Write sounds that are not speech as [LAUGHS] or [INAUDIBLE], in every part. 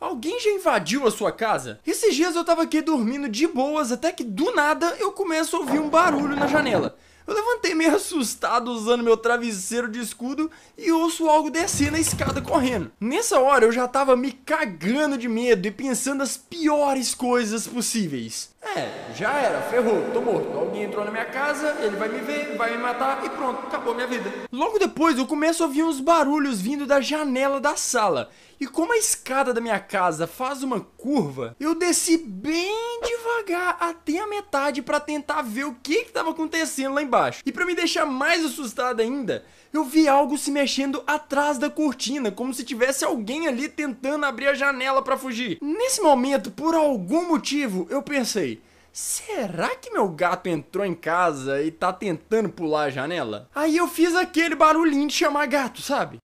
Alguém já invadiu a sua casa? Esses dias eu tava aqui dormindo de boas, até que do nada eu começo a ouvir um barulho na janela. Eu levantei meio [LAUGHS] assustado usando meu travesseiro de escudo e ouço algo descer na escada correndo. Nessa hora eu já tava me cagando de medo e pensando as piores coisas possíveis. É, já era, ferrou, tô morto. Alguém entrou na minha casa, ele vai me ver, vai me matar e pronto, acabou minha vida. Logo depois eu começo a ouvir uns barulhos vindo da janela da sala. E como a escada da minha casa faz uma curva, eu desci bem devagar até a metade para tentar ver o que estava acontecendo lá embaixo. E para me deixar mais assustado ainda, eu vi algo se mexendo atrás da cortina, como se tivesse alguém ali tentando abrir a janela para fugir. Nesse momento, por algum motivo, eu pensei, Será que meu gato entrou em casa e tá tentando pular a janela? Aí eu fiz aquele barulhinho de chamar gato, sabe?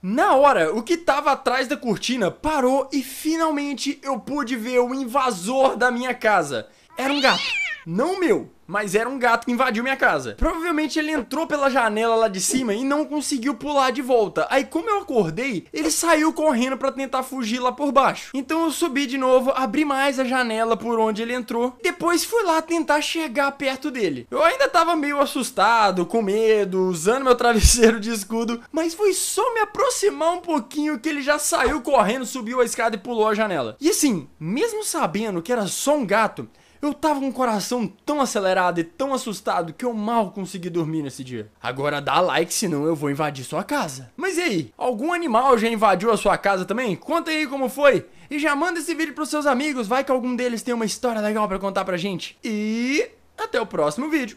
Na hora, o que tava atrás da cortina parou e finalmente eu pude ver o invasor da minha casa. Era um gato, não meu mas era um gato que invadiu minha casa. Provavelmente ele entrou pela janela lá de cima e não conseguiu pular de volta. Aí, como eu acordei, ele saiu correndo para tentar fugir lá por baixo. Então eu subi de novo, abri mais a janela por onde ele entrou, depois fui lá tentar chegar perto dele. Eu ainda tava meio assustado, com medo, usando meu travesseiro de escudo, mas foi só me aproximar um pouquinho que ele já saiu correndo, subiu a escada e pulou a janela. E assim, mesmo sabendo que era só um gato, eu tava com o coração tão acelerado desesperado e tão assustado que eu mal consegui dormir nesse dia. Agora dá like, senão eu vou invadir sua casa. Mas e aí? Algum animal já invadiu a sua casa também? Conta aí como foi. E já manda esse vídeo pros seus amigos, vai que algum deles tem uma história legal para contar pra gente. E até o próximo vídeo.